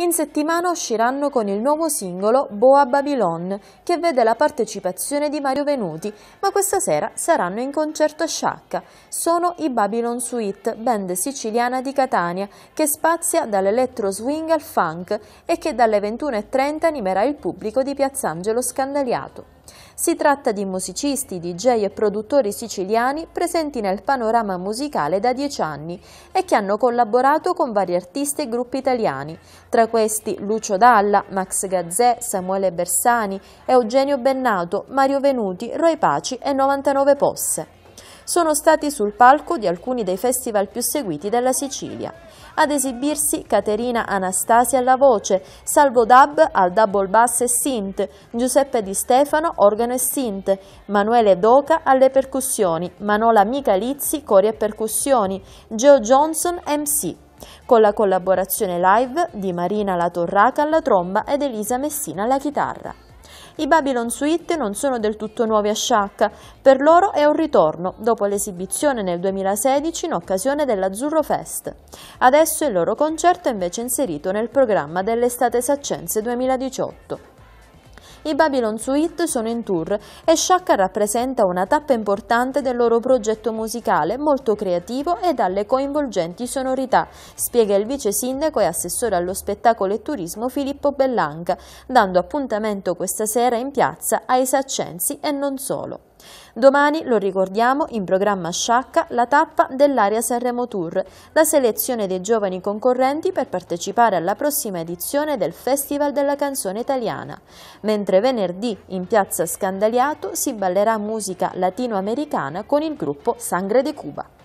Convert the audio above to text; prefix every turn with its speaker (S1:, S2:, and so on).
S1: in settimana usciranno con il nuovo singolo Boa Babylon, che vede la partecipazione di Mario Venuti, ma questa sera saranno in concerto a Sciacca. Sono i Babylon Suite, band siciliana di Catania, che spazia dall'elettro swing al funk e che dalle 21.30 animerà il pubblico di Piazzangelo Scandaliato. Si tratta di musicisti, DJ e produttori siciliani presenti nel panorama musicale da dieci anni e che hanno collaborato con vari artisti e gruppi italiani, tra questi Lucio Dalla, Max Gazzè, Samuele Bersani, Eugenio Bennato, Mario Venuti, Roy Paci e 99 Posse sono stati sul palco di alcuni dei festival più seguiti della Sicilia. Ad esibirsi Caterina Anastasia alla voce, Salvo Dab al double bass e synth, Giuseppe Di Stefano organo e synth, Manuele Doca alle percussioni, Manola Micalizzi cori e percussioni, Joe Johnson MC con la collaborazione live di Marina La Torraca alla tromba ed Elisa Messina alla chitarra. I Babylon Suite non sono del tutto nuovi a Shaq, per loro è un ritorno dopo l'esibizione nel 2016 in occasione dell'Azzurro Fest. Adesso il loro concerto è invece inserito nel programma dell'estate saccense 2018. I Babylon Suite sono in tour e Shaka rappresenta una tappa importante del loro progetto musicale, molto creativo e dalle coinvolgenti sonorità, spiega il vice sindaco e assessore allo spettacolo e turismo Filippo Bellanca, dando appuntamento questa sera in piazza ai saccensi e non solo. Domani, lo ricordiamo, in programma Sciacca la tappa dell'area Sanremo Tour, la selezione dei giovani concorrenti per partecipare alla prossima edizione del Festival della canzone italiana, mentre venerdì in piazza Scandaliato si ballerà musica latinoamericana con il gruppo Sangre de Cuba.